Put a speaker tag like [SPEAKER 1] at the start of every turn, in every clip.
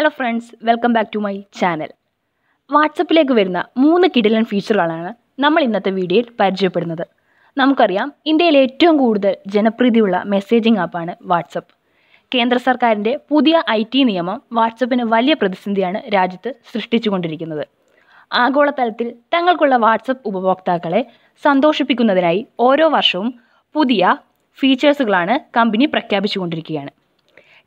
[SPEAKER 1] hello friends welcome back to my channel വാട്സപ്പിലേക്ക് വരുന്ന മൂന്ന് കിടിലൻ ഫീച്ചറുകളാണ് നമ്മൾ ഇന്നത്തെ വീഡിയോയിൽ പരിചയപ്പെടുന്നത് നമുക്കറിയാം ഇന്ത്യയിൽ ഏറ്റവും കൂടുതൽ ജനപ്രീതിയുള്ള മെസ്സേജിംഗ് ആപ്പാണ് വാട്സപ്പ് കേന്ദ്ര സർക്കാരിൻ്റെ പുതിയ ഐ ടി നിയമം വാട്സപ്പിന് വലിയ പ്രതിസന്ധിയാണ് രാജ്യത്ത് സൃഷ്ടിച്ചുകൊണ്ടിരിക്കുന്നത് ആഗോളതലത്തിൽ തങ്ങൾക്കുള്ള വാട്സപ്പ് ഉപഭോക്താക്കളെ സന്തോഷിപ്പിക്കുന്നതിനായി ഓരോ വർഷവും പുതിയ ഫീച്ചേഴ്സുകളാണ് കമ്പനി പ്രഖ്യാപിച്ചുകൊണ്ടിരിക്കുകയാണ്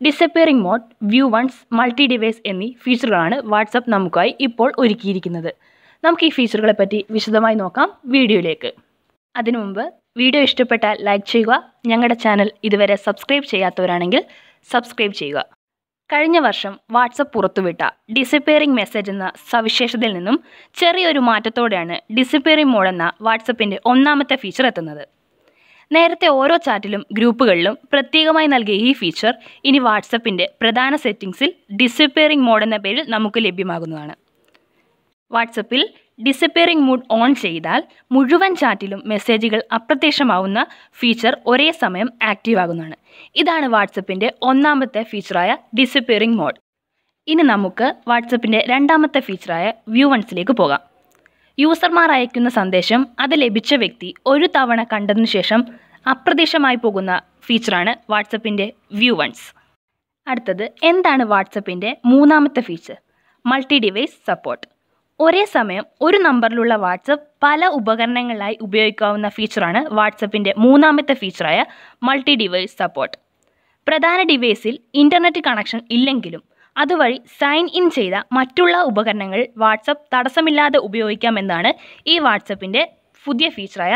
[SPEAKER 1] disappearing mode view once multi device എന്നീ ഫീച്ചറുകളാണ് വാട്സപ്പ് നമുക്കായി ഇപ്പോൾ ഒരുക്കിയിരിക്കുന്നത് നമുക്ക് ഈ ഫീച്ചറുകളെ പറ്റി വിശദമായി നോക്കാം വീഡിയോയിലേക്ക് അതിനു മുമ്പ് വീഡിയോ ഇഷ്ടപ്പെട്ടാൽ ലൈക്ക് ചെയ്യുക ഞങ്ങളുടെ ചാനൽ ഇതുവരെ സബ്സ്ക്രൈബ് ചെയ്യാത്തവരാണെങ്കിൽ സബ്സ്ക്രൈബ് ചെയ്യുക കഴിഞ്ഞ വർഷം വാട്സപ്പ് പുറത്തുവിട്ട ഡിസപ്പിയറിംഗ് മെസ്സേജ് എന്ന സവിശേഷതയിൽ നിന്നും ചെറിയൊരു മാറ്റത്തോടെയാണ് ഡിസപ്പിയറിംഗ് മോഡ് എന്ന വാട്സപ്പിൻ്റെ ഒന്നാമത്തെ ഫീച്ചർ എത്തുന്നത് നേരത്തെ ഓരോ ചാറ്റിലും ഗ്രൂപ്പുകളിലും പ്രത്യേകമായി നൽകിയ ഈ ഫീച്ചർ ഇനി വാട്സപ്പിൻ്റെ പ്രധാന സെറ്റിംഗ്സിൽ ഡിസപ്പിയറിംഗ് മോഡ് എന്ന പേരിൽ നമുക്ക് ലഭ്യമാകുന്നതാണ് വാട്സപ്പിൽ ഡിസപ്പിയറിംഗ് മൂഡ് ഓൺ ചെയ്താൽ മുഴുവൻ ചാറ്റിലും മെസ്സേജുകൾ അപ്രത്യക്ഷമാവുന്ന ഫീച്ചർ ഒരേ സമയം ആക്റ്റീവ് ആകുന്നതാണ് ഇതാണ് വാട്സപ്പിൻ്റെ ഒന്നാമത്തെ ഫീച്ചറായ ഡിസപ്പിയറിംഗ് മോഡ് ഇനി നമുക്ക് വാട്സപ്പിൻ്റെ രണ്ടാമത്തെ ഫീച്ചറായ വ്യൂ വൺസിലേക്ക് പോകാം യൂസർമാർ അയക്കുന്ന സന്ദേശം അത് ലഭിച്ച വ്യക്തി ഒരു തവണ കണ്ടതിനു ശേഷം അപ്രത്യക്ഷമായി പോകുന്ന ഫീച്ചറാണ് വാട്സപ്പിൻ്റെ വ്യൂ വൺസ് അടുത്തത് എന്താണ് വാട്സപ്പിൻ്റെ മൂന്നാമത്തെ ഫീച്ചർ മൾട്ടി ഡിവൈസ് സപ്പോർട്ട് ഒരേ സമയം ഒരു നമ്പറിലുള്ള വാട്സപ്പ് പല ഉപകരണങ്ങളിലായി ഉപയോഗിക്കാവുന്ന ഫീച്ചറാണ് വാട്സപ്പിൻ്റെ മൂന്നാമത്തെ ഫീച്ചറായ മൾട്ടി ഡിവൈസ് സപ്പോർട്ട് പ്രധാന ഡിവൈസിൽ ഇൻ്റർനെറ്റ് കണക്ഷൻ ഇല്ലെങ്കിലും അതുവഴി സൈൻ ഇൻ ചെയ്ത മറ്റുള്ള ഉപകരണങ്ങൾ വാട്സപ്പ് തടസ്സമില്ലാതെ ഉപയോഗിക്കാമെന്നാണ് ഈ വാട്സപ്പിൻ്റെ പുതിയ ഫീച്ചറായ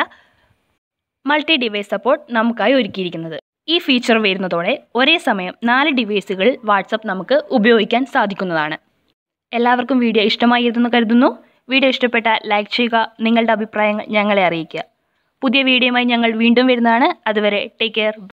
[SPEAKER 1] മൾട്ടി ഡിവൈസ് സപ്പോർട്ട് നമുക്കായി ഒരുക്കിയിരിക്കുന്നത് ഈ ഫീച്ചർ വരുന്നതോടെ ഒരേ സമയം നാല് ഡിവൈസുകൾ വാട്സപ്പ് നമുക്ക് ഉപയോഗിക്കാൻ സാധിക്കുന്നതാണ് എല്ലാവർക്കും വീഡിയോ ഇഷ്ടമായി എന്ന് കരുതുന്നു വീഡിയോ ഇഷ്ടപ്പെട്ട ലൈക്ക് ചെയ്യുക നിങ്ങളുടെ അഭിപ്രായങ്ങൾ ഞങ്ങളെ അറിയിക്കുക പുതിയ വീഡിയോയുമായി ഞങ്ങൾ വീണ്ടും വരുന്നതാണ് അതുവരെ ടേക്ക് കെയർ